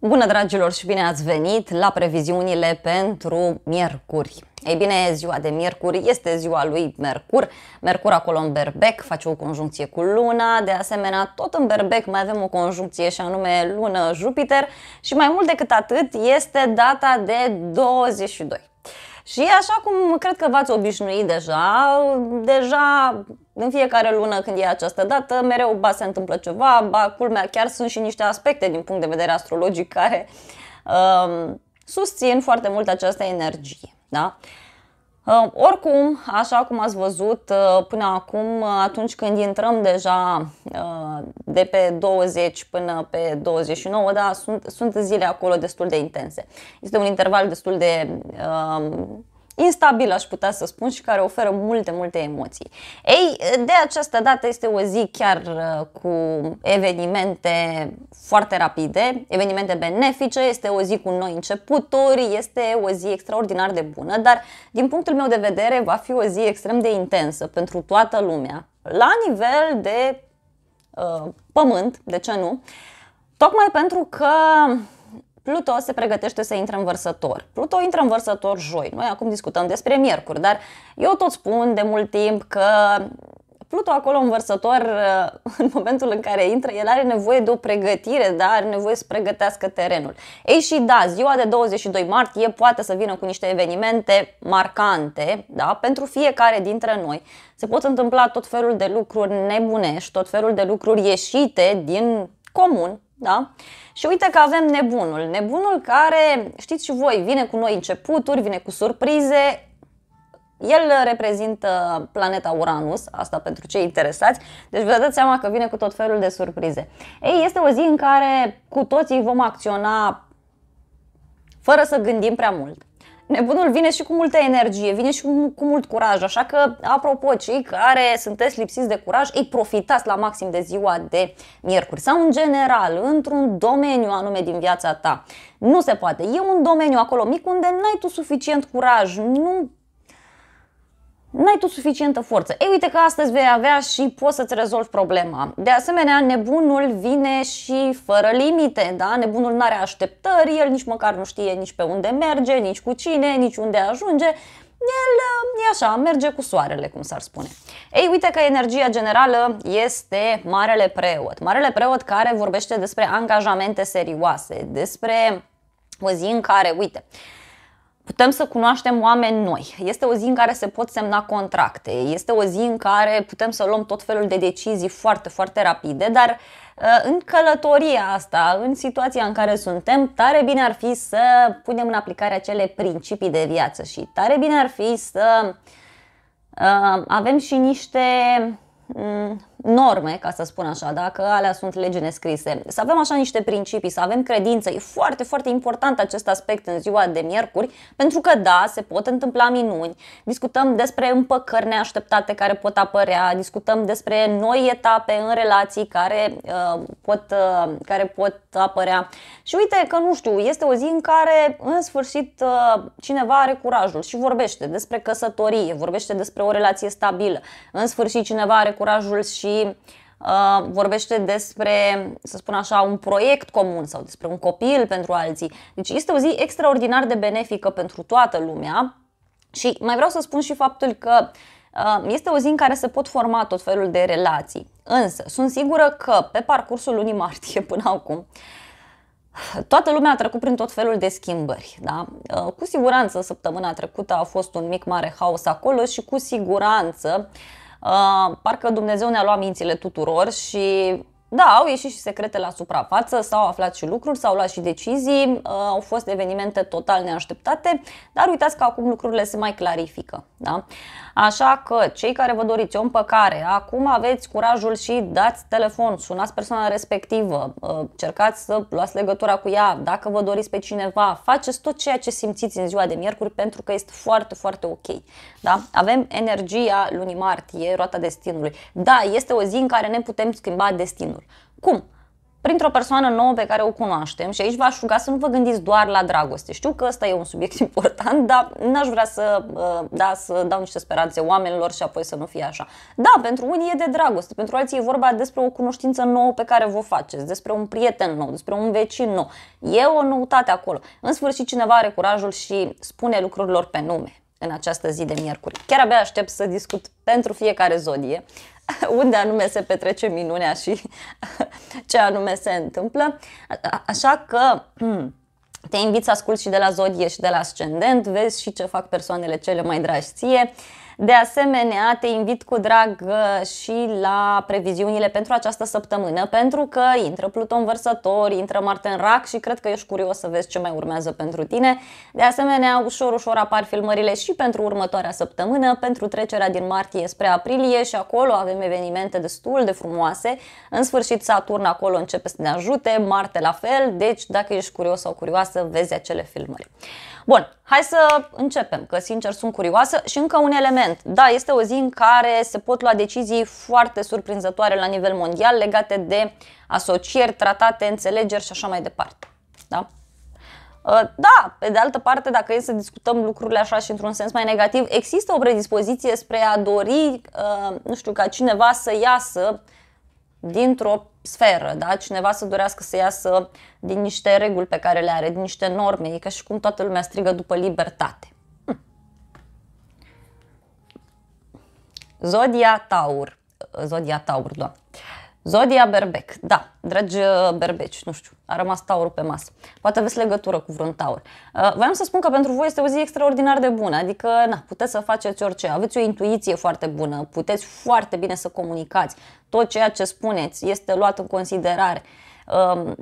Bună dragilor și bine ați venit la previziunile pentru miercuri. Ei bine, ziua de miercuri este ziua lui Mercur. Mercur acolo în berbec face o conjuncție cu luna, de asemenea tot în berbec mai avem o conjuncție și anume lună-Jupiter și mai mult decât atât este data de 22. Și așa cum cred că v-ați obișnuit deja, deja în fiecare lună când e această dată, mereu ba se întâmplă ceva, ba culmea chiar sunt și niște aspecte din punct de vedere astrologic care um, susțin foarte mult această energie. Da? Uh, Uh, oricum, așa cum ați văzut uh, până acum, uh, atunci când intrăm deja de pe 20 până pe 29, da, sunt, sunt zile acolo destul de intense. Este un interval destul de instabilă, aș putea să spun, și care oferă multe, multe emoții. Ei, de această dată este o zi chiar uh, cu evenimente foarte rapide, evenimente benefice, este o zi cu noi începuturi, este o zi extraordinar de bună, dar din punctul meu de vedere va fi o zi extrem de intensă pentru toată lumea, la nivel de uh, pământ, de ce nu, tocmai pentru că Pluto se pregătește să intre în vărsător. Pluto intră în vărsător joi. Noi acum discutăm despre miercuri, dar eu tot spun de mult timp că Pluto acolo în vărsător, în momentul în care intră, el are nevoie de o pregătire, dar are nevoie să pregătească terenul. Ei și da, ziua de 22 martie poate să vină cu niște evenimente marcante da? pentru fiecare dintre noi. Se pot întâmpla tot felul de lucruri nebunești, tot felul de lucruri ieșite din comun. Da? Uh, și uite că avem nebunul. Nebunul care, știți și voi, vine cu noi începuturi, vine cu surprize. El reprezintă planeta Uranus, asta pentru cei interesați, deci vă dați seama că vine cu tot felul de surprize. Ei, este o zi în care cu toții vom acționa fără să gândim prea mult. Nebunul vine și cu multă energie, vine și cu, cu mult curaj, așa că, apropo, cei care sunteți lipsiți de curaj, ei profitați la maxim de ziua de miercuri sau în general, într-un domeniu anume din viața ta. Nu se poate. E un domeniu acolo mic unde n-ai tu suficient curaj, nu n-ai tu suficientă forță. Ei, uite că astăzi vei avea și poți să-ți rezolvi problema. De asemenea, nebunul vine și fără limite, da? Nebunul nu are așteptări, el nici măcar nu știe nici pe unde merge, nici cu cine, nici unde ajunge. El e așa, merge cu soarele, cum s-ar spune. Ei, uite că energia generală este Marele Preot. Marele Preot care vorbește despre angajamente serioase, despre o zi în care, uite, uh, Putem să cunoaștem oameni noi. Este o zi în care se pot semna contracte. Este o zi în care putem să luăm tot felul de decizii foarte, foarte rapide, dar uh, în călătoria asta, în situația în care suntem, tare bine ar fi să punem în aplicare acele principii de viață și tare bine ar fi să uh, avem și niște mm, norme, ca să spun așa, da? că alea sunt legi nescrise. Să avem așa niște principii, să avem credință. E foarte, foarte important acest aspect în ziua de miercuri, pentru că da, se pot întâmpla minuni. Discutăm despre împăcări neașteptate care pot apărea, discutăm despre noi etape în relații care, uh, pot, uh, care pot apărea. Și uite că, nu știu, este o zi în care, în sfârșit, uh, cineva are curajul și vorbește despre căsătorie, vorbește despre o relație stabilă. În sfârșit, cineva are curajul și uh, vorbește despre, să spun așa, un proiect comun sau despre un copil pentru alții. Deci este o zi extraordinar de benefică pentru toată lumea și mai vreau să spun și faptul că uh, este o zi în care se pot forma tot felul de relații. Însă, sunt sigură că pe parcursul lunii martie până acum, Toată lumea a trecut prin tot felul de schimbări, da? Uh, cu siguranță săptămâna trecută a fost un mic mare haos acolo și cu siguranță uh, Uh, parcă Dumnezeu ne-a luat mințile tuturor și da, au ieșit și secrete la suprafață, s-au aflat și lucruri, s-au luat și decizii, uh, au fost evenimente total neașteptate, dar uitați că acum lucrurile se mai clarifică. Da? Așa că cei care vă doriți o împăcare, acum aveți curajul și dați telefon, sunați persoana respectivă, uh, cercați să luați legătura cu ea, dacă vă doriți pe cineva, faceți tot ceea ce simțiți în ziua de miercuri pentru că este foarte, foarte ok. Da? Avem energia lunii martie, roata destinului. Da, este o zi în care ne putem schimba destinul. Cum? printr-o persoană nouă pe care o cunoaștem și aici v-aș ruga să nu vă gândiți doar la dragoste. Știu că ăsta e un subiect important, dar n-aș vrea să, uh, da, să dau niște speranțe oamenilor și apoi să nu fie așa. Da, pentru unii e de dragoste, pentru alții e vorba despre o cunoștință nouă pe care vă faceți, despre un prieten nou, despre un vecin nou. E o noutate acolo. În sfârșit cineva are curajul și spune lucrurilor pe nume în această zi de miercuri. Chiar abia aștept să discut pentru fiecare zodie. unde anume se petrece minunea și ce anume se întâmplă. Așa că hmm, te invit să asculti și de la zodie și de la ascendent, vezi și ce fac persoanele cele mai dragi ție. De asemenea, te invit cu drag uh, și la previziunile pentru această săptămână, pentru că intră Pluton Vărsător, intră Marte în Rac și cred că ești curios să vezi ce mai urmează pentru tine. De asemenea, ușor, ușor apar filmările și pentru următoarea săptămână, pentru trecerea din martie spre aprilie și acolo avem evenimente destul de frumoase. În sfârșit, Saturn acolo începe să ne ajute, Marte la fel, deci dacă ești curios sau curioasă, vezi acele filmări. Bun, hai să începem, că sincer sunt curioasă și încă un element. Da, este o zi în care se pot lua decizii foarte surprinzătoare la nivel mondial legate de asocieri, tratate, înțelegeri și așa mai departe. Da? Uh, da, pe de altă parte, dacă e să discutăm lucrurile așa și într-un sens mai negativ, există o predispoziție spre a dori, uh, nu știu, ca cineva să iasă dintr-o sferă, da? cineva să dorească să iasă din niște reguli pe care le are, din niște norme, e ca și cum toată lumea strigă după libertate. Hm. Zodia Taur, Zodia Taur, doamne. Zodia Berbec, da, dragi uh, berbeci, nu știu, a rămas taurul pe masă. Poate aveți legătură cu vreun taur. Uh, Vreau să spun că pentru voi este o zi extraordinar de bună, adică na, puteți să faceți orice, aveți o intuiție foarte bună, puteți foarte bine să comunicați, tot ceea ce spuneți este luat în considerare um,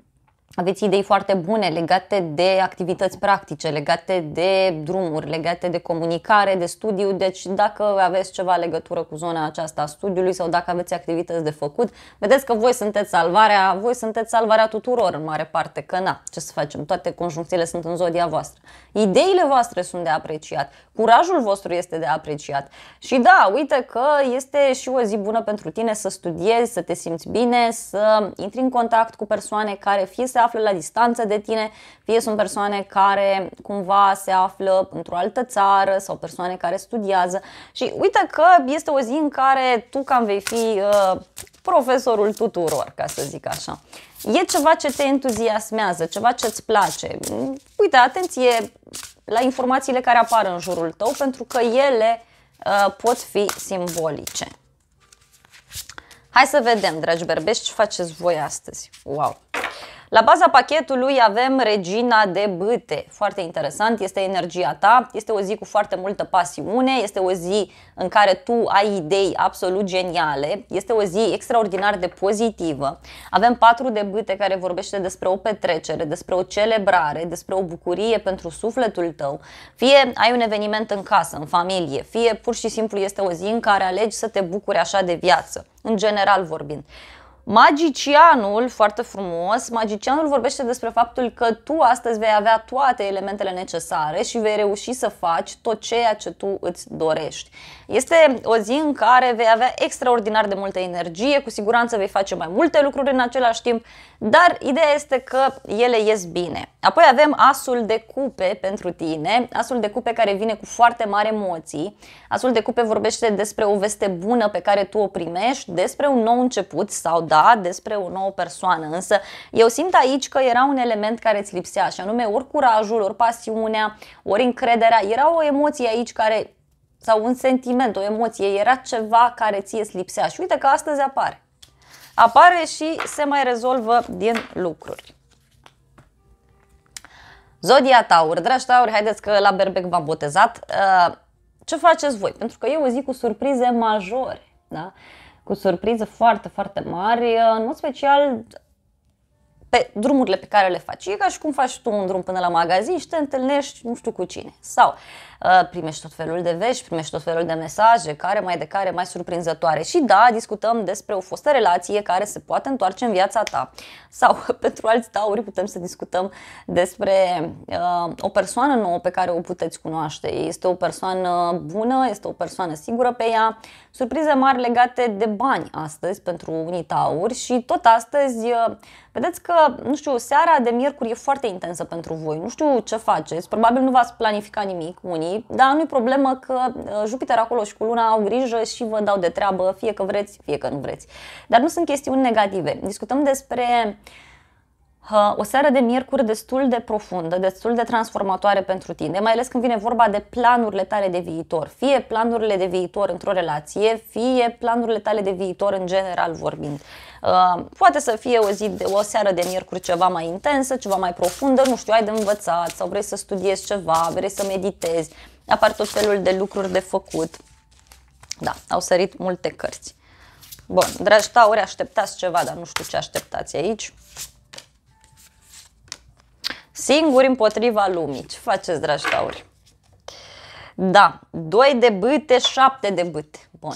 aveți idei foarte bune legate de activități practice, legate de drumuri, legate de comunicare, de studiu. Deci dacă aveți ceva legătură cu zona aceasta a studiului sau dacă aveți activități de făcut, vedeți că voi sunteți salvarea, voi sunteți salvarea tuturor în mare parte, că na, ce să facem, toate conjuncțiile sunt în zodia voastră. Ideile voastre sunt de apreciat, curajul vostru este de apreciat. Și da, uite că este și o zi bună pentru tine să studiezi, să te simți bine, să intri în contact cu persoane care fie se află la distanță de tine, fie sunt persoane care cumva se află într-o altă țară sau persoane care studiază și uite că este o zi în care tu cam vei fi uh, profesorul tuturor, ca să zic așa. E ceva ce te entuziasmează, ceva ce îți place. Uite, atenție la informațiile care apar în jurul tău, pentru că ele uh, pot fi simbolice. Hai să vedem, dragi berbești, ce faceți voi astăzi. Wow! La baza pachetului avem Regina de Bâte. Foarte interesant, este energia ta, este o zi cu foarte multă pasiune, este o zi în care tu ai idei absolut geniale, este o zi extraordinar de pozitivă. Avem patru de bâte care vorbește despre o petrecere, despre o celebrare, despre o bucurie pentru sufletul tău. Fie ai un eveniment în casă, în familie, fie pur și simplu este o zi în care alegi să te bucuri așa de viață, în general vorbind. Magicianul, foarte frumos, magicianul vorbește despre faptul că tu astăzi vei avea toate elementele necesare și vei reuși să faci tot ceea ce tu îți dorești. Este o zi în care vei avea extraordinar de multă energie, cu siguranță vei face mai multe lucruri în același timp, dar ideea este că ele ies bine. Apoi avem asul de cupe pentru tine, asul de cupe care vine cu foarte mari emoții. Asul de cupe vorbește despre o veste bună pe care tu o primești, despre un nou început sau da, despre o nouă persoană. Însă eu simt aici că era un element care îți lipsea și anume ori curajul, ori pasiunea, ori încrederea. Era o emoție aici care sau un sentiment, o emoție, era ceva care ție îți lipsea și uite că astăzi apare apare și se mai rezolvă din lucruri. Zodia Taur, dragi Tauri, haideți că la Berbec v-am botezat. Uh, ce faceți voi? Pentru că eu o zic cu surprize majore, da? cu surprize foarte, foarte mari, uh, în mod special pe drumurile pe care le faci. E ca și cum faci tu un drum până la magazin și te întâlnești nu știu cu cine. Sau uh, primești tot felul de vești, primești tot felul de mesaje, care mai de care mai surprinzătoare. Și da, discutăm despre o fostă relație care se poate întoarce în viața ta. Sau pentru alți tauri putem să discutăm despre uh, o persoană nouă pe care o puteți cunoaște. Este o persoană bună, este o persoană sigură pe ea. Surprize mari legate de bani astăzi pentru unii tauri și tot astăzi uh, Vedeți că, nu știu, seara de miercuri e foarte intensă pentru voi. Nu știu ce faceți, probabil nu v-ați planificat nimic unii, dar nu-i problemă că uh, Jupiter acolo și cu Luna au grijă și vă dau de treabă, fie că vreți, fie că nu vreți. Dar nu sunt chestiuni negative. Discutăm despre uh, o seară de miercuri destul de profundă, destul de transformatoare pentru tine, mai ales când vine vorba de planurile tale de viitor, fie planurile de viitor într-o relație, fie planurile tale de viitor în general vorbind. Uh, poate să fie o zi, de, o seară de miercuri ceva mai intensă, ceva mai profundă, nu știu, ai de învățat sau vrei să studiezi ceva, vrei să meditezi, apar tot felul de lucruri de făcut. Da, au sărit multe cărți. Bun, dragi tauri, așteptați ceva, dar nu știu ce așteptați aici. Singuri împotriva lumii. Ce faceți, dragi tauri? Da, 2 de bâte, 7 de bâte. Bun.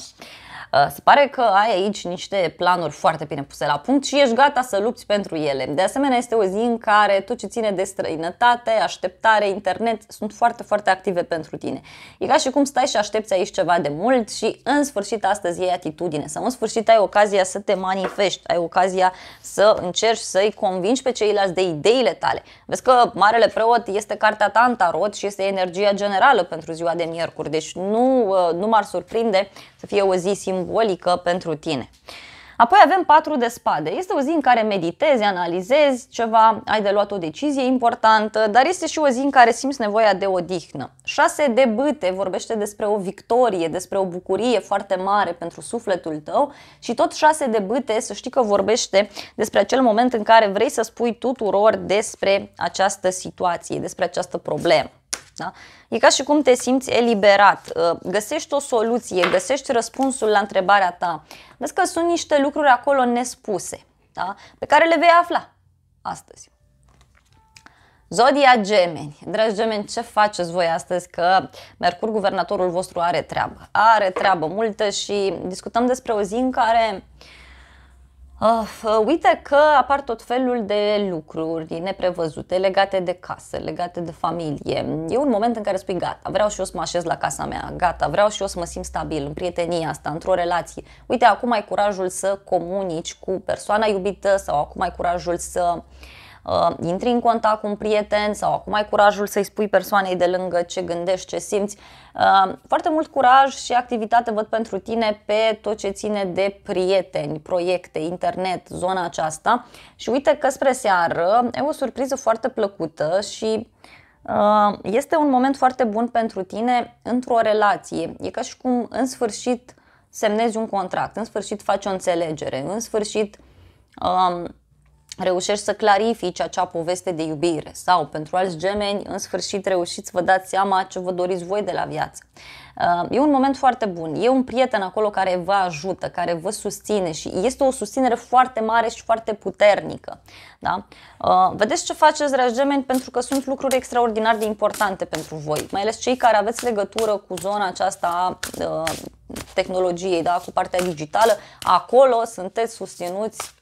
Uh, se pare că ai aici niște planuri foarte bine puse la punct și ești gata să lupți pentru ele. De asemenea, este o zi în care tot ce ține de străinătate, așteptare, internet sunt foarte, foarte active pentru tine. E ca și cum stai și aștepți aici ceva de mult și în sfârșit astăzi iei atitudine sau în sfârșit ai ocazia să te manifesti, ai ocazia să încerci să-i convingi pe ceilalți de ideile tale. Vezi că Marele Preot este cartea ta în tarot și este energia generală pentru ziua de miercuri, deci nu, uh, nu m-ar surprinde să fie o zi simulată simbolică pentru tine. Apoi avem patru de spade. Este o zi în care meditezi, analizezi ceva, ai de luat o decizie importantă, dar este și o zi în care simți nevoia de odihnă. 6 de bâte vorbește despre o victorie, despre o bucurie foarte mare pentru sufletul tău și tot 6 de bâte să știi că vorbește despre acel moment în care vrei să spui tuturor despre această situație, despre această problemă. Da? E ca și cum te simți eliberat, uh, găsești o soluție, găsești răspunsul la întrebarea ta. Vezi că sunt niște lucruri acolo nespuse, da? pe care le vei afla astăzi. Zodia Gemeni. Dragi gemeni, ce faceți voi astăzi că Mercur, guvernatorul vostru, are treabă. Are treabă multă și discutăm despre o zi în care uh, Uh, uite că apar tot felul de lucruri neprevăzute legate de casă, legate de familie. E un moment în care spui gata, vreau și eu să mă așez la casa mea, gata, vreau și eu să mă simt stabil în prietenia asta, într-o relație. Uite, acum ai curajul să comunici cu persoana iubită sau acum ai curajul să uh, uh, intri în contact cu un prieten sau acum ai curajul să-i spui persoanei de lângă ce gândești, ce simți. Uh, foarte mult curaj și activitate văd pentru tine pe tot ce ține de prieteni, proiecte, internet, zona aceasta. Și uite că spre seară e o surpriză foarte plăcută și uh, este un moment foarte bun pentru tine într-o relație. E ca și cum în sfârșit semnezi un contract, în sfârșit faci o înțelegere, în sfârșit um, reușești să clarifici acea poveste de iubire sau pentru alți gemeni, în sfârșit reușiți vă dați seama ce vă doriți voi de la viață. Uh, e un moment foarte bun, e un prieten acolo care vă ajută, care vă susține și este o susținere foarte mare și foarte puternică. Da? Uh, vedeți ce faceți, dragi gemeni, pentru că sunt lucruri extraordinar de importante pentru voi, mai ales cei care aveți legătură cu zona aceasta a uh, tehnologiei, da? cu partea digitală, acolo sunteți susținuți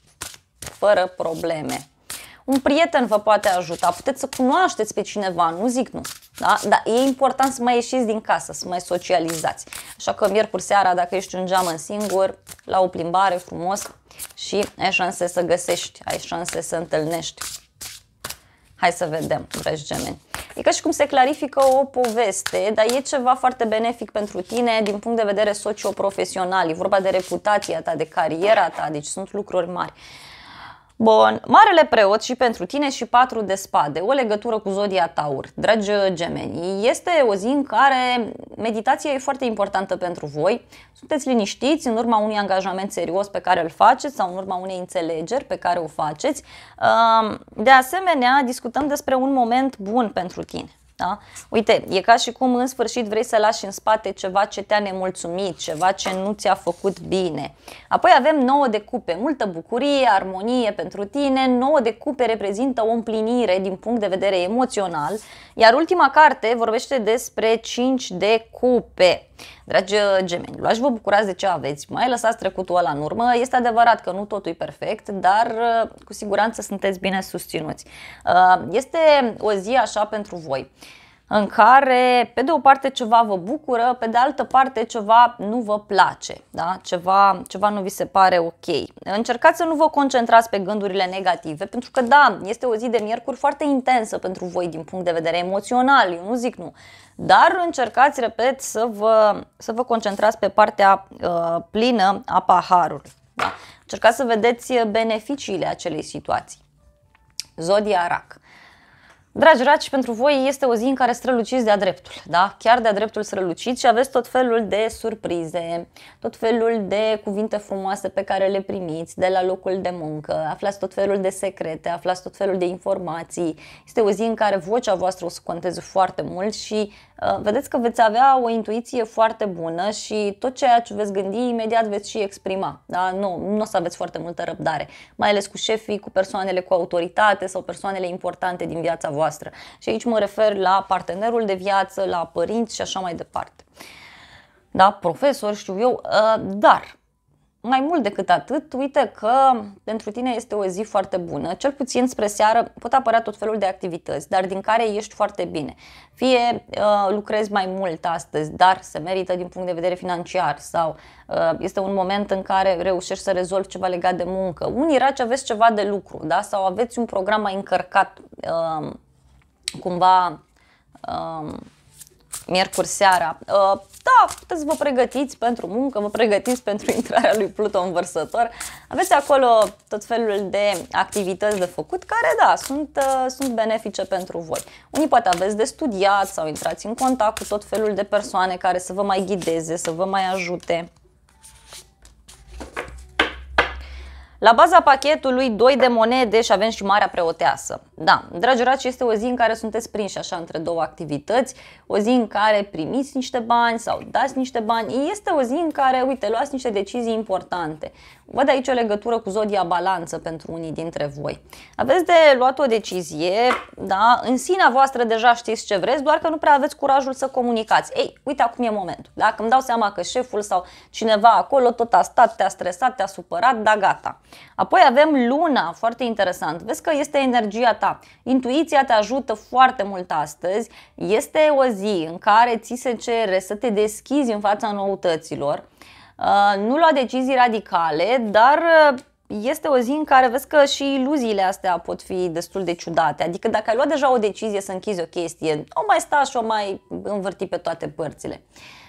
fără probleme. Un prieten vă poate ajuta, puteți să cunoașteți pe cineva, nu zic nu, da? dar e important să mai ieșiți din casă, să mai socializați. Așa că miercuri seara, dacă ești un geamăn singur, la o plimbare frumos și ai șanse să găsești, ai șanse să întâlnești. Hai să vedem, dragi gemeni. E ca și cum se clarifică o poveste, dar e ceva foarte benefic pentru tine din punct de vedere socioprofesional. E vorba de reputația ta, de cariera ta, deci sunt lucruri mari. Bun, Marele Preot și pentru tine și patru de spade, o legătură cu Zodia Taur, dragi gemeni. Este o zi în care meditația e foarte importantă pentru voi. Sunteți liniștiți în urma unui angajament serios pe care îl faceți sau în urma unei înțelegeri pe care o faceți. De asemenea, discutăm despre un moment bun pentru tine. Da? Uite, e ca și cum în sfârșit vrei să lași în spate ceva ce te-a nemulțumit, ceva ce nu ți-a făcut bine. Apoi avem 9 de cupe, multă bucurie, armonie pentru tine, 9 de cupe reprezintă o împlinire din punct de vedere emoțional, iar ultima carte vorbește despre 5 de cupe. Dragi uh, gemeni, luați vă bucurați de ce aveți, mai lăsați trecutul ăla în urmă. Este adevărat că nu totul e perfect, dar uh, cu siguranță sunteți bine susținuți. Uh, este o zi așa pentru voi în care pe de o parte ceva vă bucură, pe de altă parte ceva nu vă place, da? ceva, ceva nu vi se pare ok. Încercați să nu vă concentrați pe gândurile negative, pentru că da, este o zi de miercuri foarte intensă pentru voi din punct de vedere emoțional, eu nu zic nu, dar încercați, repet, să vă, să vă concentrați pe partea uh, plină a paharului. Da? Încercați să vedeți beneficiile acelei situații. Zodia Rac. Uh, Dragi raci, pentru voi este o zi în care străluciți de-a dreptul, da? Chiar de-a dreptul străluciți și aveți tot felul de surprize, tot felul de cuvinte frumoase pe care le primiți de la locul de muncă, aflați tot felul de secrete, aflați tot felul de informații. Este o zi în care vocea voastră o să conteze foarte mult și uh, vedeți că veți avea o intuiție foarte bună și tot ceea ce veți gândi imediat veți și exprima, da? Nu, nu o să aveți foarte multă răbdare, mai ales cu șefii, cu persoanele cu autoritate sau persoanele importante din viața voastră dumneavoastră. Și aici mă refer la partenerul de viață, la părinți și așa mai departe. Da, profesor, știu eu, ă, dar mai mult decât atât, uite că pentru tine este o zi foarte bună. Cel puțin spre seară pot apărea tot felul de activități, dar din care ești foarte bine. Fie uh, lucrezi mai mult astăzi, dar se merită din punct de vedere financiar sau uh, este un moment în care reușești să rezolvi ceva legat de muncă. Unii raci aveți ceva de lucru da? sau aveți un program mai încărcat uh, cumva uh, miercuri seara. Uh, da, puteți să vă pregătiți pentru muncă, vă pregătiți pentru intrarea lui Pluto în vărsător. Aveți acolo tot felul de activități de făcut care, da, sunt, uh, sunt benefice pentru voi. Unii poate aveți de studiat sau intrați în contact cu tot felul de persoane care să vă mai ghideze, să vă mai ajute. La baza pachetului 2 de monede și avem și Marea Preoteasă. Da, dragi orați, este o zi în care sunteți prinși așa între două activități, o zi în care primiți niște bani sau dați niște bani, este o zi în care, uite, luați niște decizii importante. Văd aici o legătură cu zodia balanță pentru unii dintre voi. Aveți de luat o decizie, da? În sinea voastră deja știți ce vreți, doar că nu prea aveți curajul să comunicați. Ei, uite acum e momentul. Dacă îmi dau seama că șeful sau cineva acolo tot a stat, te-a stresat, te-a supărat, da, gata. Apoi avem luna, foarte interesant. Vezi că este energia ta. Intuiția te ajută foarte mult astăzi. Este o zi în care ți se cere să te deschizi în fața noutăților, Uh, nu lua decizii radicale, dar uh, este o zi în care vezi că și iluziile astea pot fi destul de ciudate. Adică dacă ai luat deja o decizie să închizi o chestie, o mai sta și o mai învârti pe toate părțile.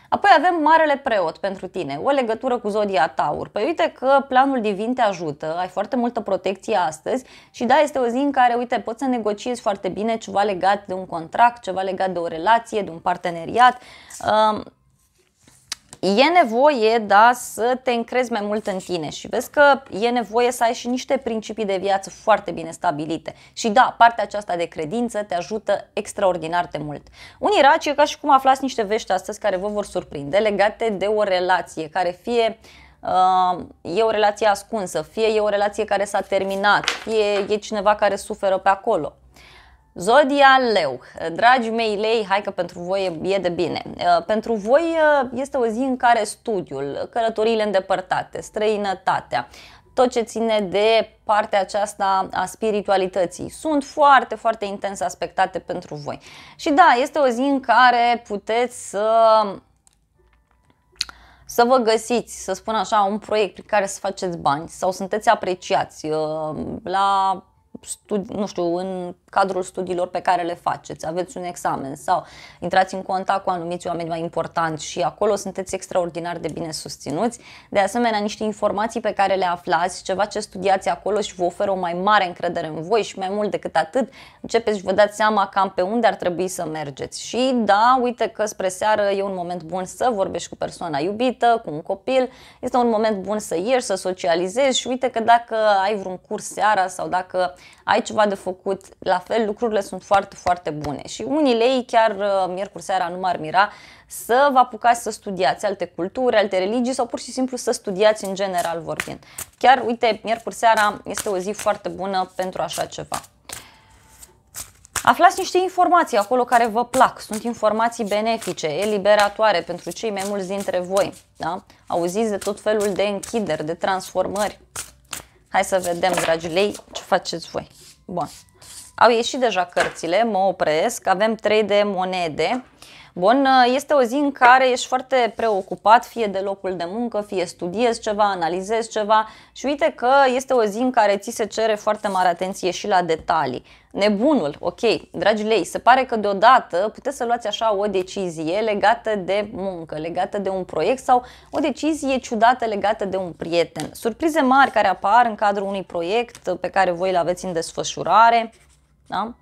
Apoi avem Marele Preot pentru tine, o legătură cu zodia Taur. Păi uite că planul divin te ajută, ai foarte multă protecție astăzi și da, este o zi în care, uite, poți să negociezi foarte bine ceva legat de un contract, ceva legat de o relație, de un parteneriat. Um, e nevoie, da, să te încrezi mai mult în tine și vezi că e nevoie să ai și niște principii de viață foarte bine stabilite. Și da, partea aceasta de credință te ajută extraordinar de mult. Unii raci e ca și cum aflați niște vești astăzi care vă vor surprinde legate de o relație care fie Uh, e o relație ascunsă, fie e o relație care s-a terminat, fie e cineva care suferă pe acolo. Zodia Leu, dragi mei lei, hai că pentru voi e de bine. Uh, pentru voi uh, este o zi în care studiul, călătorile îndepărtate, străinătatea, tot ce ține de partea aceasta a spiritualității. Sunt foarte, foarte intens aspectate pentru voi. Și da, este o zi în care puteți să să vă găsiți, să spun așa, un proiect prin care să faceți bani sau sunteți apreciați uh, la studi- nu știu, în cadrul studiilor pe care le faceți, aveți un examen sau intrați în contact cu anumiți oameni mai importanți și acolo sunteți extraordinar de bine susținuți. De asemenea, niște informații pe care le aflați, ceva ce studiați acolo și vă oferă o mai mare încredere în voi și mai mult decât atât, începeți și vă dați seama cam pe unde ar trebui să mergeți. Și da, uite că spre seară e un moment bun să vorbești cu persoana iubită, cu un copil, este un moment bun să ieși, să socializezi și uite că dacă ai vreun curs seara sau dacă ai ceva de făcut, la fel lucrurile sunt foarte, foarte bune și unii lei chiar uh, miercuri seara nu m-ar mira să vă apucați să studiați alte culturi, alte religii sau pur și simplu să studiați în general vorbind. Chiar, uite, miercuri seara este o zi foarte bună pentru așa ceva. Aflați niște informații acolo care vă plac, sunt informații benefice, eliberatoare pentru cei mai mulți dintre voi. Da? Auziți de tot felul de închideri, de transformări, Hai să vedem, dragi lei, ce faceți voi. Bun. Au ieșit deja cărțile, mă opresc, avem 3 de monede. Bun, uh, este o zi în care ești foarte preocupat, fie de locul de muncă, fie studiezi ceva, analizezi ceva și uite că este o zi în care ți se cere foarte mare atenție și la detalii. Nebunul, ok, dragi lei, se pare că deodată puteți să luați așa o decizie legată de muncă, legată de un proiect sau o decizie ciudată legată de un prieten. Surprize mari care apar în cadrul unui proiect pe care voi îl aveți în desfășurare. Da?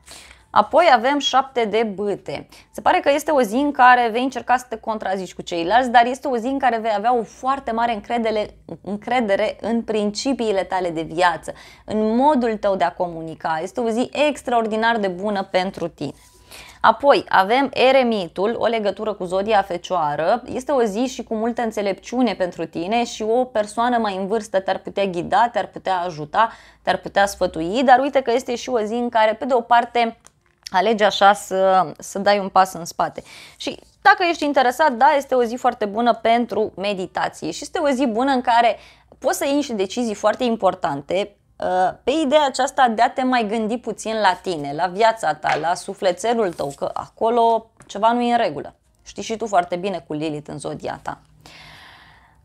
Apoi avem 7 de bâte. Se pare că este o zi în care vei încerca să te contrazici cu ceilalți, dar este o zi în care vei avea o foarte mare încredere, încredere în principiile tale de viață, în modul tău de a comunica. Este o zi extraordinar de bună pentru tine. Apoi avem eremitul, o legătură cu zodia fecioară. Este o zi și cu multă înțelepciune pentru tine și o persoană mai în vârstă te-ar putea ghida, te-ar putea ajuta, te-ar putea sfătui, dar uite că este și o zi în care, pe de o parte, alege așa să, să dai un pas în spate. Și dacă ești interesat, da, este o zi foarte bună pentru meditație și este o zi bună în care poți să iei niște decizii foarte importante uh, pe ideea aceasta de a te mai gândi puțin la tine, la viața ta, la sufletelul tău, că acolo ceva nu e în regulă. Știi și tu foarte bine cu Lilith în zodia ta.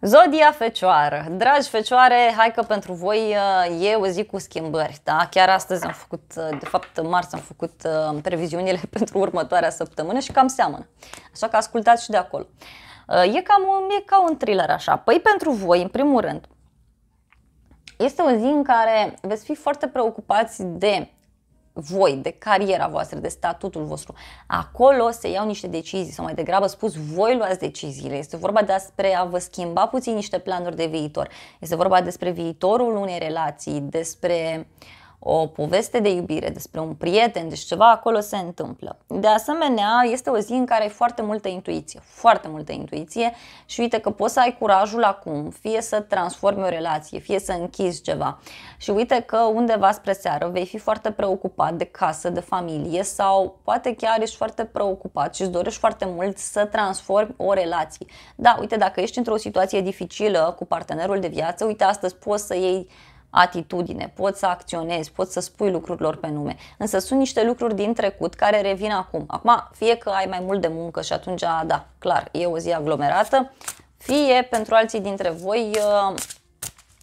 Zodia Fecioară. Dragi Fecioare, hai că pentru voi uh, e o zi cu schimbări, da? Chiar astăzi am făcut, uh, de fapt marți am făcut uh, previziunile pentru următoarea săptămână și cam seamănă. Așa că ascultați și de acolo. E, cam, e ca un thriller așa. Păi pentru voi, în primul rând, este o zi în care veți fi foarte preocupați de voi, de cariera voastră, de statutul vostru. Acolo se iau niște decizii, sau mai degrabă spus, voi luați deciziile. Este vorba despre a vă schimba puțin niște planuri de viitor. Este vorba despre viitorul unei relații, despre uh, o poveste de iubire, despre un prieten, deci ceva acolo se întâmplă. De asemenea, este o zi în care ai foarte multă intuiție, foarte multă intuiție și uite că poți să ai curajul acum, fie să transformi o relație, fie să închizi ceva. Și uite că undeva spre seară vei fi foarte preocupat de casă, de familie sau poate chiar ești foarte preocupat și îți dorești foarte mult să transformi o relație. Da, uite, dacă ești într-o situație dificilă cu partenerul de viață, uite, astăzi poți să iei atitudine, poți să acționezi, poți să spui lucrurilor pe nume. Însă sunt niște lucruri din trecut care revin acum. Acum, fie că ai mai mult de muncă și atunci, da, clar, e o zi aglomerată, fie pentru alții dintre voi ă,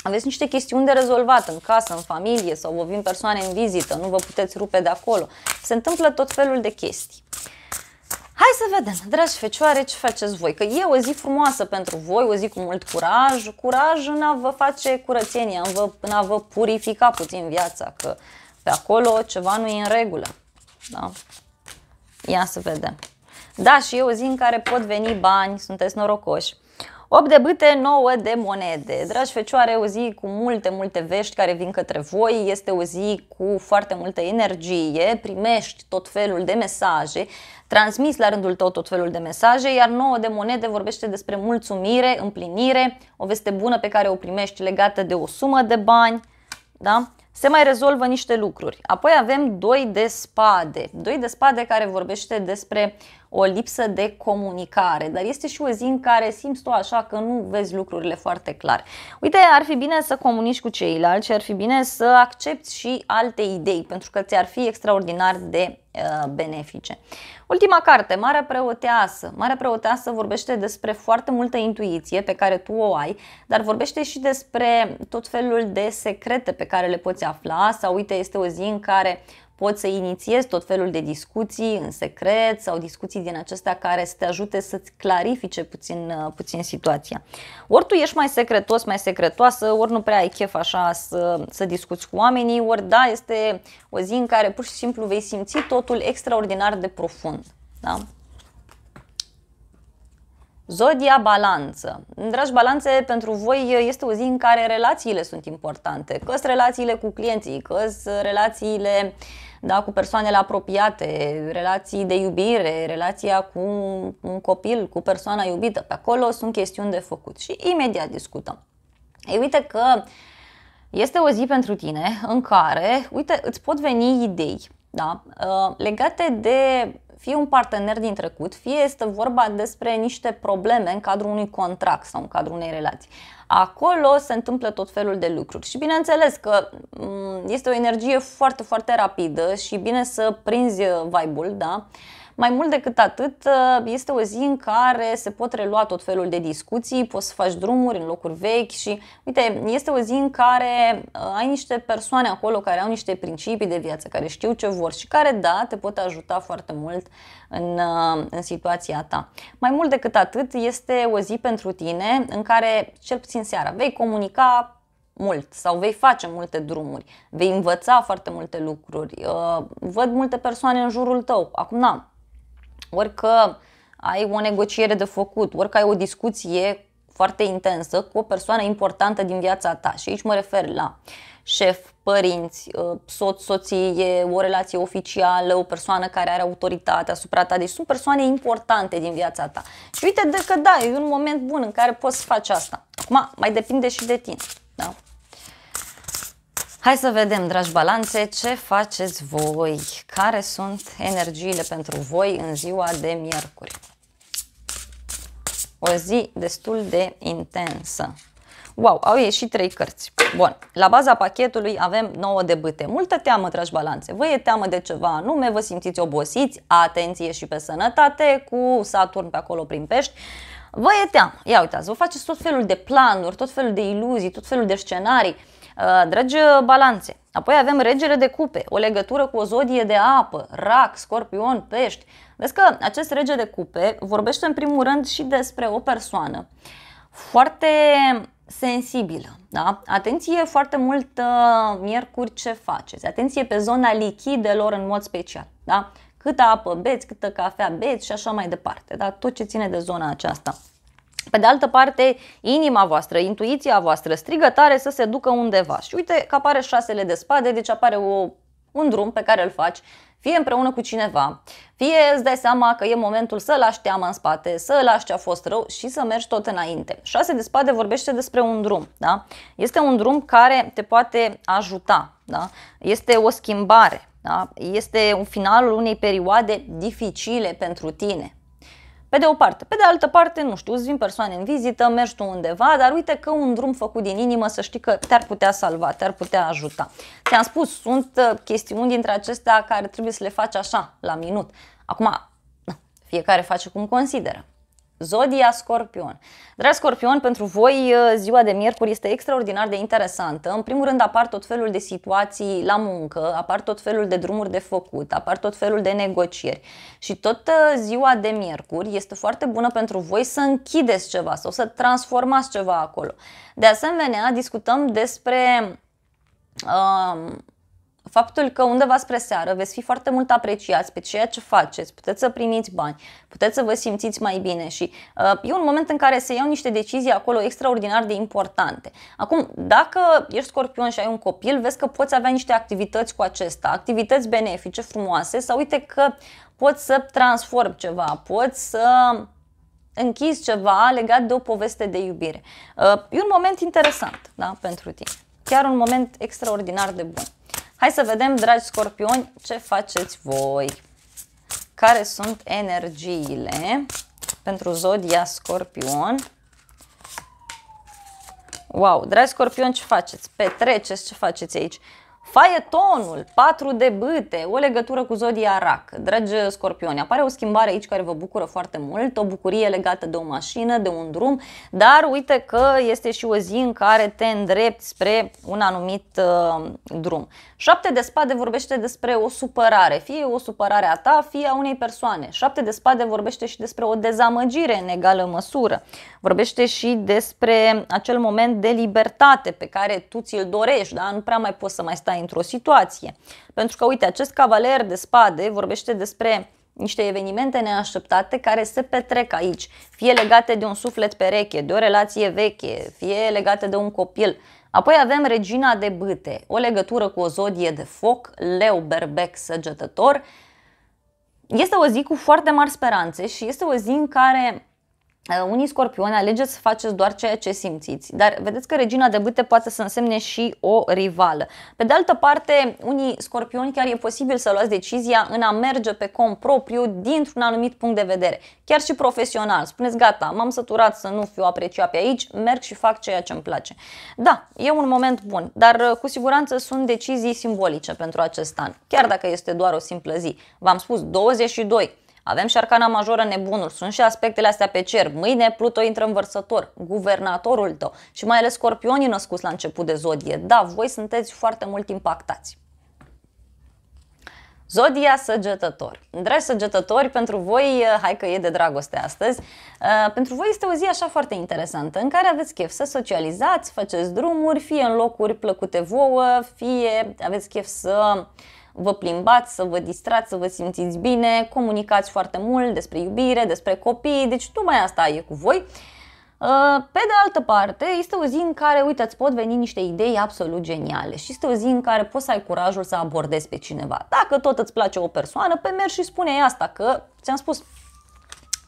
aveți niște chestiuni de rezolvat în casă, în familie sau vă vin persoane în vizită, nu vă puteți rupe de acolo. Se întâmplă tot felul de chestii. Hai să vedem, dragi fecioare, ce faceți voi, că e o zi frumoasă pentru voi, o zi cu mult curaj, curaj în a vă face curățenie, în, vă, în a vă purifica puțin viața, că pe acolo ceva nu e în regulă. Da? Ia să vedem. Da, și e o zi în care pot veni bani, sunteți norocoși. 8 de bâte, 9 de monede. Dragi fecioare, o zi cu multe, multe vești care vin către voi, este o zi cu foarte multă energie, primești tot felul de mesaje, transmis la rândul tău tot felul de mesaje, iar 9 de monede vorbește despre mulțumire, împlinire, o veste bună pe care o primești legată de o sumă de bani, da? se mai rezolvă niște lucruri. Apoi avem doi de spade. Doi de spade care vorbește despre o lipsă de comunicare, dar este și o zi în care simți tu așa că nu vezi lucrurile foarte clar. Uite, ar fi bine să comunici cu ceilalți, ar fi bine să accepti și alte idei, pentru că ți-ar fi extraordinar de uh, benefice. Ultima carte, Marea Preoteasă. Marea Preoteasă vorbește despre foarte multă intuiție pe care tu o ai, dar vorbește și despre tot felul de secrete pe care le poți afla sau uite, este o zi în care poți să inițiezi tot felul de discuții în secret sau discuții din acestea care să te ajute să-ți clarifice puțin, uh, puțin situația. Ori tu ești mai secretos, mai secretoasă, ori nu prea ai chef așa să, să discuți cu oamenii, ori da, este o zi în care pur și simplu vei simți totul extraordinar de profund. Da? Zodia Balanță. Dragi balanțe, pentru voi este o zi în care relațiile sunt importante. că relațiile cu clienții, că relațiile da, cu persoanele apropiate, relații de iubire, relația cu un copil, cu persoana iubită. Pe acolo sunt chestiuni de făcut și imediat discutăm. Ei, uite că este o zi pentru tine în care, uite, îți pot veni idei da, uh, legate de fie un partener din trecut, fie este vorba despre niște probleme în cadrul unui contract sau în cadrul unei relații. Acolo se întâmplă tot felul de lucruri și bineînțeles că mm, este o energie foarte, foarte rapidă și bine să prinzi vibe-ul, da? Uh, mai mult decât atât, uh, este o zi în care se pot relua tot felul de discuții, poți să faci drumuri în locuri vechi și, uite, este o zi în care uh, ai niște persoane acolo care au niște principii de viață, care știu ce vor și care, da, te pot ajuta foarte mult în, uh, în situația ta. Mai mult decât atât, este o zi pentru tine în care, cel puțin seara, vei comunica mult sau vei face multe drumuri, vei învăța foarte multe lucruri, văd multe persoane în jurul tău. Acum, na, ori că ai o negociere de făcut, ori că ai o discuție foarte intensă cu o persoană importantă din viața ta. Și aici mă refer la șef, părinți, ă, soț, soție, o relație oficială, o persoană care are autoritate asupra ta. Deci sunt persoane importante din viața ta. Și uite de că da, e un moment bun în care poți să faci asta. Acum, mai depinde și de tine. Da? Hai să vedem, dragi balanțe, ce faceți voi, care sunt energiile pentru voi în ziua de miercuri. O zi destul de intensă. Wow, au ieșit trei cărți. Bun, la baza pachetului avem 9 de bâte. Multă teamă, dragi balanțe. Vă e teamă de ceva anume, vă simțiți obosiți, atenție și pe sănătate, cu Saturn pe acolo prin pești. Vă e teamă. Ia uitați, vă faceți tot felul de planuri, tot felul de iluzii, tot felul de scenarii Uh, dragi uh, balanțe. Apoi avem regele de cupe, o legătură cu o zodie de apă, rac, scorpion, pești. Vezi că acest rege de cupe vorbește în primul rând și despre o persoană foarte sensibilă. Da? Atenție foarte mult uh, miercuri ce faceți. Atenție pe zona lichidelor în mod special. Da? Câtă apă beți, câtă cafea beți și așa mai departe. Da? Tot ce ține de zona aceasta. Pe de altă parte, inima voastră, intuiția voastră strigă tare să se ducă undeva. Și uite că apare șasele de spade, deci apare o, un drum pe care îl faci, fie împreună cu cineva, fie îți dai seama că e momentul să lași teama în spate, să lași ce a fost rău și să mergi tot înainte. Șase de spade vorbește despre un drum, da? Este un drum care te poate ajuta, da? Este o schimbare, da? Este un finalul unei perioade dificile pentru tine, pe de o parte. Pe de altă parte, nu știu, îți vin persoane în vizită, mergi tu undeva, dar uite că un drum făcut din inimă să știi că te-ar putea salva, te-ar putea ajuta. Ți-am spus, sunt uh, chestiuni dintre acestea care trebuie să le faci așa, la minut. Acum, fiecare face cum consideră. Zodia Scorpion. Dragi Scorpion, pentru voi uh, ziua de miercuri este extraordinar de interesantă. În primul rând apar tot felul de situații la muncă, apar tot felul de drumuri de făcut, apar tot felul de negocieri. Și tot uh, ziua de miercuri este foarte bună pentru voi să închideți ceva sau să transformați ceva acolo. De asemenea, discutăm despre Uh, faptul că undeva spre seară veți fi foarte mult apreciați pe ceea ce faceți, puteți să primiți bani, puteți să vă simțiți mai bine și uh, e un moment în care se iau niște decizii acolo extraordinar de importante. Acum, dacă ești scorpion și ai un copil, vezi că poți avea niște activități cu acesta, activități benefice, frumoase sau uite că poți să transform ceva, poți să închizi ceva legat de o poveste de iubire. Uh, e un moment interesant da, pentru tine, chiar un moment extraordinar de bun. Hai să vedem, dragi scorpioni, ce faceți voi. Care sunt energiile pentru zodia scorpion? Wow, dragi scorpioni, ce faceți? Petreceți, ce faceți aici? Faietonul, patru de bâte, o legătură cu zodia rac. Dragi scorpioni, apare o schimbare aici care vă bucură foarte mult, o bucurie legată de o mașină, de un drum, dar uite că este și o zi în care te îndrepti spre un anumit uh, drum. Șapte de spade vorbește despre o supărare, fie o supărare a ta, fie a unei persoane. Șapte de spade vorbește și despre o dezamăgire în egală măsură. Vorbește și despre acel moment de libertate pe care tu ți-l dorești, da? nu prea mai poți să mai stai într-o situație. Pentru că, uite, acest cavaler de spade vorbește despre niște evenimente neașteptate care se petrec aici, fie legate de un suflet pereche, de o relație veche, fie legate de un copil. Apoi avem Regina de Bâte, o legătură cu o zodie de foc, leu berbec săgetător. Este o zi cu foarte mari speranțe și este o zi în care Uh, unii scorpioni alegeți să faceți doar ceea ce simțiți, dar vedeți că regina de bâte poate să însemne și o rivală. Pe de altă parte, unii scorpioni chiar e posibil să luați decizia în a merge pe cont propriu dintr-un anumit punct de vedere, chiar și profesional. Spuneți, gata, m-am săturat să nu fiu apreciat pe aici, merg și fac ceea ce îmi place. Da, e un moment bun, dar uh, cu siguranță sunt decizii simbolice pentru acest an, chiar dacă este doar o simplă zi. V-am spus, 22 avem și arcana majoră nebunul, sunt și aspectele astea pe cer. Mâine Pluto intră în vărsător, guvernatorul tău și mai ales scorpionii născuți la început de zodie. Da, voi sunteți foarte mult impactați. Zodia săgetător. Dragi săgetători, pentru voi, eh, hai că e de dragoste astăzi, eh, pentru voi este o zi așa foarte interesantă în care aveți chef să socializați, faceți drumuri, fie în locuri plăcute vouă, fie aveți chef să vă plimbați, să vă distrați, să vă simțiți bine, comunicați foarte mult despre iubire, despre copii, deci mai asta e cu voi. Uh, pe de altă parte, este o zi în care, uite, îți pot veni niște idei absolut geniale și este o zi în care poți să ai curajul să abordezi pe cineva. Dacă tot îți place o persoană, pe mergi și spune asta, că ți-am spus,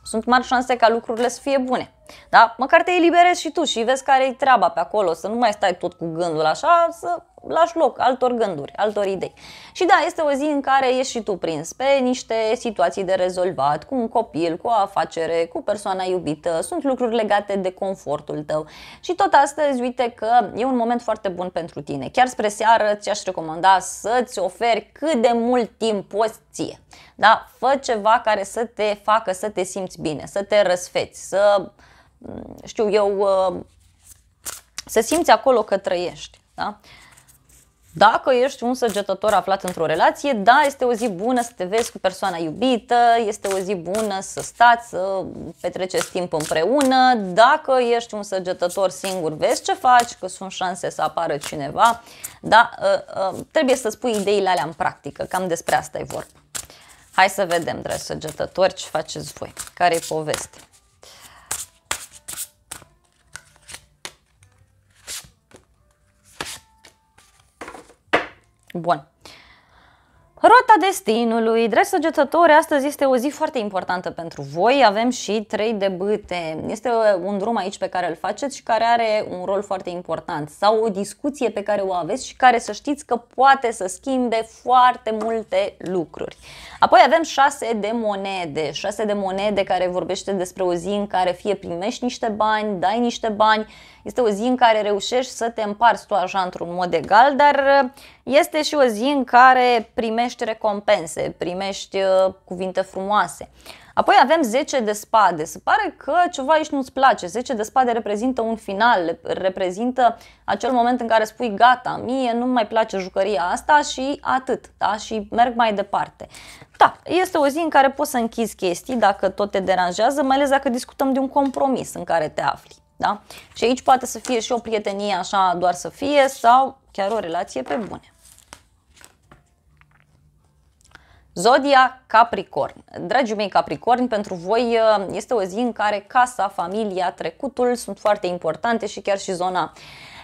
sunt mari șanse ca lucrurile să fie bune. Da? Măcar te eliberezi și tu și vezi care e treaba pe acolo, să nu mai stai tot cu gândul așa, să lași loc altor gânduri, altor idei. Și da, este o zi în care ești și tu prins pe niște situații de rezolvat, cu un copil, cu o afacere, cu persoana iubită, sunt lucruri legate de confortul tău. Și tot astăzi, uite că e un moment foarte bun pentru tine. Chiar spre seară ți-aș recomanda să-ți oferi cât de mult timp poți ție. Da? Fă ceva care să te facă să te simți bine, să te răsfeți, să știu eu, uh, să simți acolo că trăiești. Da? Dacă ești un săgetător aflat într-o relație, da, este o zi bună să te vezi cu persoana iubită, este o zi bună să stați, să petreceți timp împreună. Dacă ești un săgetător singur, vezi ce faci, că sunt șanse să apară cineva. Da, uh, uh, trebuie să spui ideile alea în practică, cam despre asta e vorba. Hai să vedem, dragi săgetători, ce faceți voi, care e povestea. Bun. Rota destinului, dragi săgețători, astăzi este o zi foarte importantă pentru voi, avem și trei bâte. Este uh, un drum aici pe care îl faceți și care are un rol foarte important sau o discuție pe care o aveți și care să știți că poate să schimbe foarte multe lucruri. Apoi avem șase de monede, șase de monede care vorbește despre o zi în care fie primești niște bani, dai niște bani, este o zi în care reușești să te împarți tu așa într-un mod egal, dar uh, este și o zi în care primești recompense, primești uh, cuvinte frumoase. Apoi avem 10 de spade. Se pare că ceva aici nu-ți place. 10 de spade reprezintă un final, reprezintă acel moment în care spui gata, mie nu mai place jucăria asta și atât, da? Și merg mai departe. Da, este o zi în care poți să închizi chestii dacă tot te deranjează, mai ales dacă discutăm de un compromis în care te afli. Da? Și aici poate să fie și o prietenie așa doar să fie sau chiar o relație pe bune. Zodia Capricorn. Dragii mei Capricorn, pentru voi uh, este o zi în care casa, familia, trecutul sunt foarte importante și chiar și zona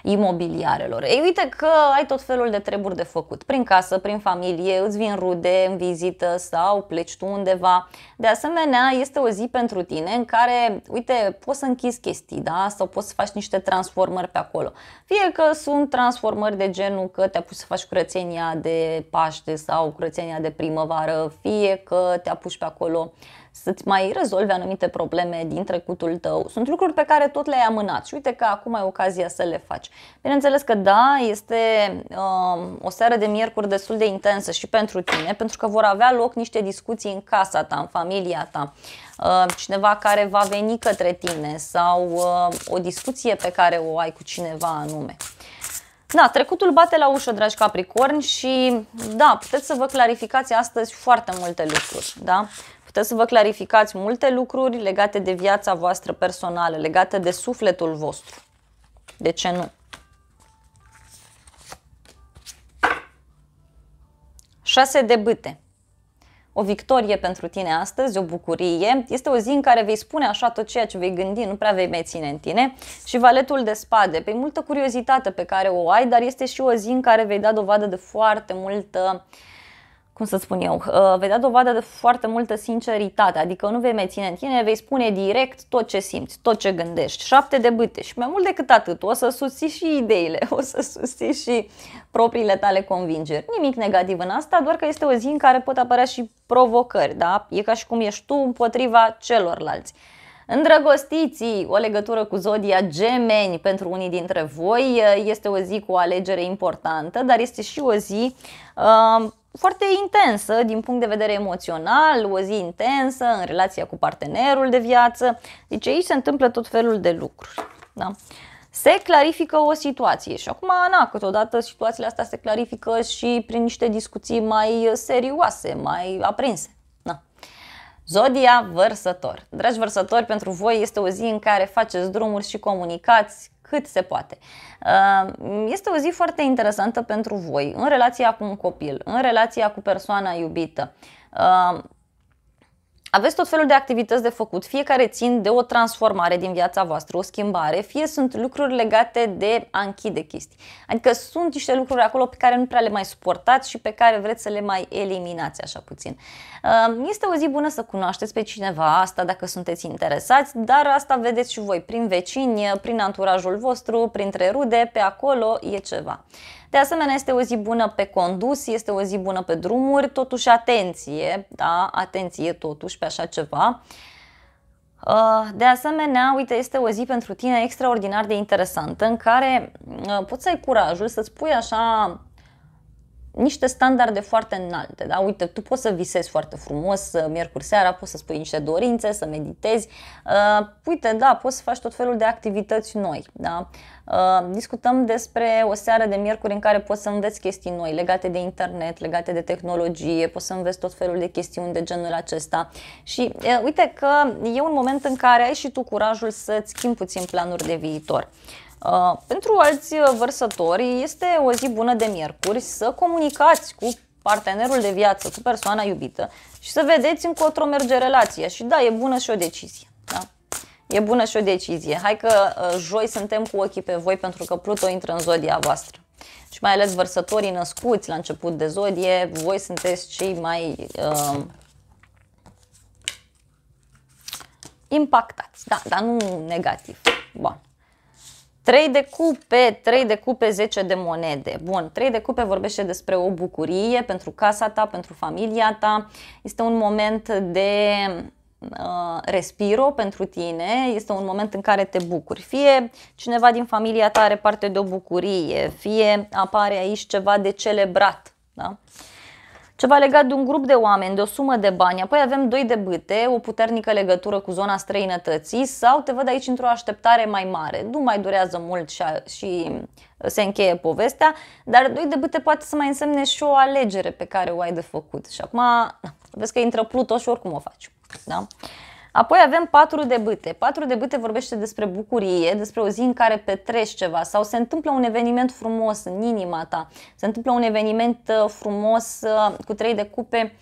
imobiliarelor. Ei uite că ai tot felul de treburi de făcut, prin casă, prin familie, îți vin rude în vizită sau pleci tu undeva. De asemenea, este o zi pentru tine în care, uite, poți să închizi chestii, da? Sau poți să faci niște transformări pe acolo. Fie că sunt transformări de genul că te-a pus să faci curățenia de Paște sau curățenia de primăvară, fie că te apuci pe acolo să-ți mai rezolve anumite probleme din trecutul tău. Sunt lucruri pe care tot le-ai amânat și uite că acum ai ocazia să le faci. Bineînțeles că da, este um, o seară de miercuri destul de intensă și pentru tine, pentru că vor avea loc niște discuții în casa ta, în familia ta uh, cineva care va veni către tine sau uh, o discuție pe care o ai cu cineva anume. Da, trecutul bate la ușă, dragi Capricorni, și da, puteți să vă clarificați astăzi foarte multe lucruri, da? Puteți să vă clarificați multe lucruri legate de viața voastră personală, legate de sufletul vostru. De ce nu? Șase de bâte. O victorie pentru tine astăzi, o bucurie. Este o zi în care vei spune așa tot ceea ce vei gândi, nu prea vei mai ține în tine. Și valetul de spade. Pe păi multă curiozitate pe care o ai, dar este și o zi în care vei da dovadă de foarte multă uh, cum să spun eu, uh, vei da dovadă de foarte multă sinceritate, adică nu vei mai ține în tine, vei spune direct tot ce simți, tot ce gândești, șapte de bâte și mai mult decât atât, o să susții și ideile, o să susții și propriile tale convingeri. Nimic negativ în asta, doar că este o zi în care pot apărea și provocări, da? E ca și cum ești tu împotriva celorlalți. Îndrăgostiții, o legătură cu zodia gemeni pentru unii dintre voi, uh, este o zi cu o alegere importantă, dar este și o zi uh, foarte intensă din punct de vedere emoțional, o zi intensă în relația cu partenerul de viață. Deci aici se întâmplă tot felul de lucruri. Da? Se clarifică o situație și acum, na, câteodată situațiile astea se clarifică și prin niște discuții mai serioase, mai aprinse. Da. Zodia vărsător. Dragi vărsători, pentru voi este o zi în care faceți drumuri și comunicați cât se poate. Uh, este o zi foarte interesantă pentru voi, în relația cu un copil, în relația cu persoana iubită. Uh, aveți tot felul de activități de făcut, fiecare țin de o transformare din viața voastră, o schimbare, fie sunt lucruri legate de a închide chestii. Adică sunt niște lucruri acolo pe care nu prea le mai suportați și pe care vreți să le mai eliminați așa puțin. Este o zi bună să cunoașteți pe cineva asta dacă sunteți interesați, dar asta vedeți și voi prin vecini, prin anturajul vostru, printre rude, pe acolo e ceva. De asemenea, este o zi bună pe condus, este o zi bună pe drumuri, totuși atenție, da, atenție totuși pe așa ceva. Uh, de asemenea, uite, este o zi pentru tine extraordinar de interesantă în care uh, poți să ai curajul să-ți pui așa niște standarde foarte înalte. Da? Uite, tu poți să visezi foarte frumos miercuri seara, poți să spui niște dorințe, să meditezi. Uh, uite, da, poți să faci tot felul de activități noi. Da? Uh, discutăm despre o seară de miercuri în care poți să înveți chestii noi legate de internet, legate de tehnologie, poți să înveți tot felul de chestiuni de genul acesta. Și uh, uite că e un moment în care ai și tu curajul să-ți schimbi puțin planuri de viitor. Uh, Uh, pentru alți vărsători este o zi bună de miercuri să comunicați cu partenerul de viață, cu persoana iubită și să vedeți încotro merge relația. Și da, e bună și o decizie. Da? E bună și o decizie. Hai că uh, joi suntem cu ochii pe voi pentru că Pluto intră în zodia voastră. Și mai ales vărsătorii născuți la început de zodie, voi sunteți cei mai uh, impactați, da, dar nu negativ. Bun. 3 de cupe, 3 de cupe, 10 de monede. Bun, 3 de cupe vorbește despre o bucurie pentru casa ta, pentru familia ta. Este un moment de uh, respiro pentru tine, este un moment în care te bucuri. Fie cineva din familia ta are parte de o bucurie, fie apare aici ceva de celebrat. Da? Uh, ceva legat de un grup de oameni, de o sumă de bani, apoi avem doi de bâte, o puternică legătură cu zona străinătății sau te văd aici într-o așteptare mai mare. Nu mai durează mult și, a, și uh, se încheie povestea, dar doi de bâte poate să mai însemne și o alegere pe care o ai de făcut. Și acum, vezi că intră Pluto și oricum o faci. Da? Apoi avem patru de bâte. Patru de bâte vorbește despre bucurie, despre o zi în care petreci ceva sau se întâmplă un eveniment frumos în inima ta. Se întâmplă un eveniment uh, frumos uh, cu trei de cupe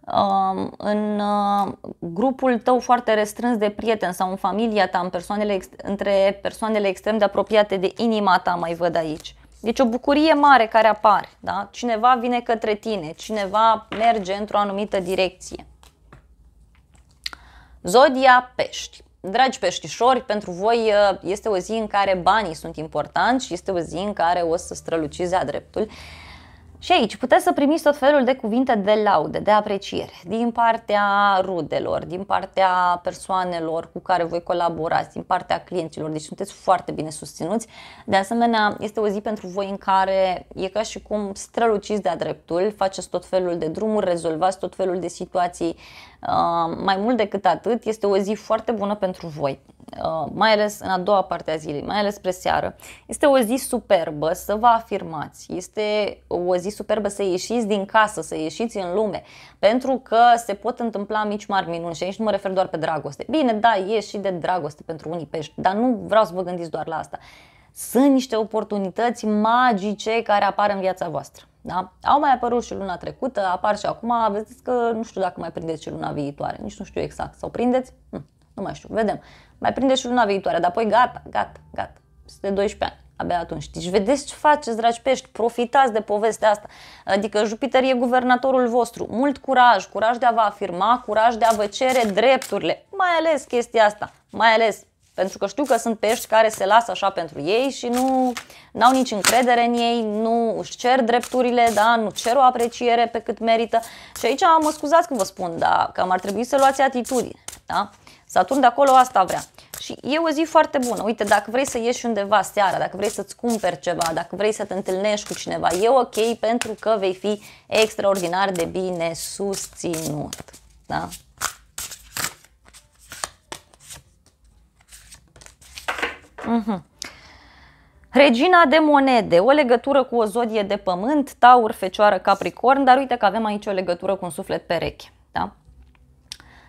um, în uh, grupul tău foarte restrâns de prieteni sau în familia ta, în persoanele, între persoanele extrem de apropiate de inima ta, mai văd aici. Deci o bucurie mare care apare, da? Cineva vine către tine, cineva merge într-o anumită direcție. Zodia Pești. Dragi peștișori, pentru voi uh, este o zi în care banii sunt importanti și este o zi în care o să străluciți a dreptul. Și aici puteți să primiți tot felul de cuvinte de laude, de apreciere, din partea rudelor, din partea persoanelor cu care voi colaborați, din partea clienților, deci sunteți foarte bine susținuți. De asemenea, este o zi pentru voi în care e ca și cum străluciți de-a dreptul, faceți tot felul de drumuri, rezolvați tot felul de situații. Uh, mai mult decât atât, este o zi foarte bună pentru voi. Uh, mai ales în a doua parte a zilei, mai ales spre seară, este o zi superbă să vă afirmați, este o zi superbă să ieșiți din casă, să ieșiți în lume, pentru că se pot întâmpla mici mari minuni și aici nu mă refer doar pe dragoste. Bine, da, ieși și de dragoste pentru unii pești, dar nu vreau să vă gândiți doar la asta. Sunt niște oportunități magice care apar în viața voastră. Da? Au mai apărut și luna trecută, apar și acum, vedeți că nu știu dacă mai prindeți și luna viitoare, nici nu știu exact, sau prindeți? Hm, nu mai știu, vedem. Mai prinde și luna viitoare, dar apoi gata, gata, gata. Este 12 ani abia atunci. Deci vedeți ce faceți, dragi pești, profitați de povestea asta. Adică Jupiter e guvernatorul vostru. Mult curaj, curaj de a vă afirma, curaj de a vă cere drepturile. Mai ales chestia asta, mai ales pentru că știu că sunt pești care se lasă așa pentru ei și nu au nici încredere în ei, nu își cer drepturile, da, nu cer o apreciere pe cât merită. Și aici mă scuzați că vă spun, da, că ar trebui să luați atitudine, da? Saturn de acolo asta vrea. Și e o zi foarte bună. Uite, dacă vrei să ieși undeva seara, dacă vrei să-ți cumperi ceva, dacă vrei să te întâlnești cu cineva, e ok pentru că vei fi extraordinar de bine susținut. Da? Mm-hmm. Regina de monede, o legătură cu o zodie de pământ, taur, fecioară, capricorn, dar uite că avem aici o legătură cu un suflet pereche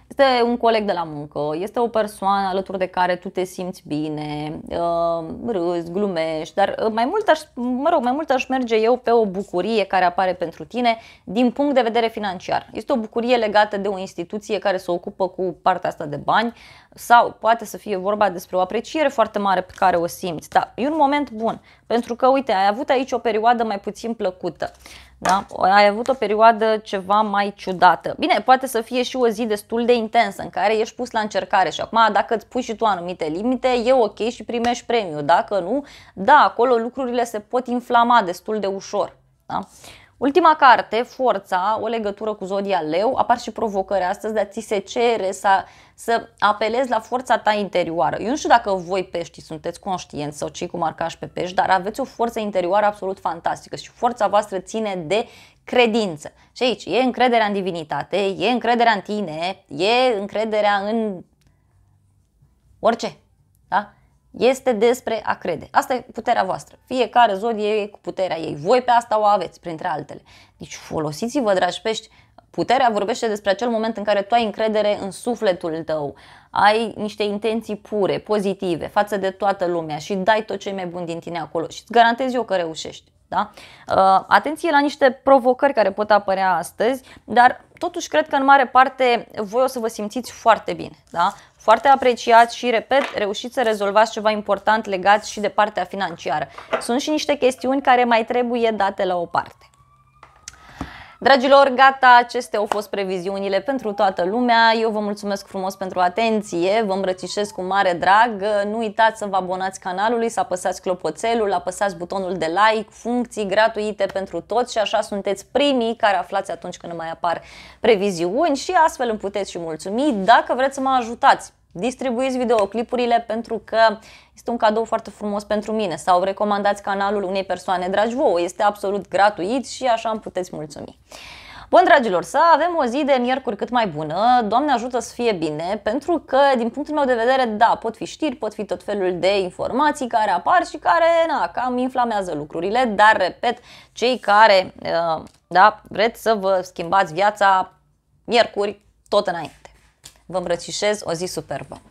este un coleg de la muncă, este o persoană alături de care tu te simți bine, uh, râzi, glumești, dar uh, mai mult aș, mă rog, mai mult aș merge eu pe o bucurie care apare pentru tine din punct de vedere financiar. Este o bucurie legată de o instituție care se ocupă cu partea asta de bani, sau poate să fie vorba despre o apreciere foarte mare pe care o simți. Da, e un moment bun, pentru că, uite, ai avut aici o perioadă mai puțin plăcută. Da? Ai avut o perioadă ceva mai ciudată. Bine, poate să fie și o zi destul de intensă în care ești pus la încercare și acum dacă îți pui și tu anumite limite, e ok și primești premiu. Dacă nu, da, acolo lucrurile se pot inflama destul de ușor. Da? Ultima carte, Forța, o legătură cu Zodia Leu, apar și provocări astăzi, dar ți se cere să să apelezi la forța ta interioară. Eu nu știu dacă voi pești sunteți conștienți sau cei cu marcaș pe pești, dar aveți o forță interioară absolut fantastică și forța voastră ține de credință. Și aici e încrederea în divinitate, e încrederea în tine, e încrederea în orice. Da? Este despre a crede. Asta e puterea voastră. Fiecare zodie e cu puterea ei. Voi pe asta o aveți, printre altele. Deci folosiți-vă, dragi pești, Puterea vorbește despre acel moment în care tu ai încredere în sufletul tău, ai niște intenții pure, pozitive, față de toată lumea și dai tot ce e mai bun din tine acolo și îți garantez eu că reușești. Da? Uh, atenție la niște provocări care pot apărea astăzi, dar totuși cred că în mare parte voi o să vă simțiți foarte bine. Da? Foarte apreciați și, repet, reușiți să rezolvați ceva important legat și de partea financiară. Sunt și niște chestiuni care mai trebuie date la o parte. Dragilor, gata, acestea au fost previziunile pentru toată lumea. Eu vă mulțumesc frumos pentru atenție, vă îmbrățișez cu mare drag. Nu uitați să vă abonați canalului, să apăsați clopoțelul, apăsați butonul de like, funcții gratuite pentru toți și așa sunteți primii care aflați atunci când mai apar previziuni și astfel îmi puteți și mulțumi. Dacă vreți să mă ajutați distribuiți videoclipurile pentru că este un cadou foarte frumos pentru mine sau recomandați canalul unei persoane dragi vouă, este absolut gratuit și așa îmi puteți mulțumi. Bun, dragilor, să avem o zi de miercuri cât mai bună, Doamne ajută să fie bine, pentru că, din punctul meu de vedere, da, pot fi știri, pot fi tot felul de informații care apar și care, na, cam inflamează lucrurile, dar, repet, cei care, uh, da, vreți să vă schimbați viața, miercuri, tot înainte. Vă îmbrățișez o zi superbă!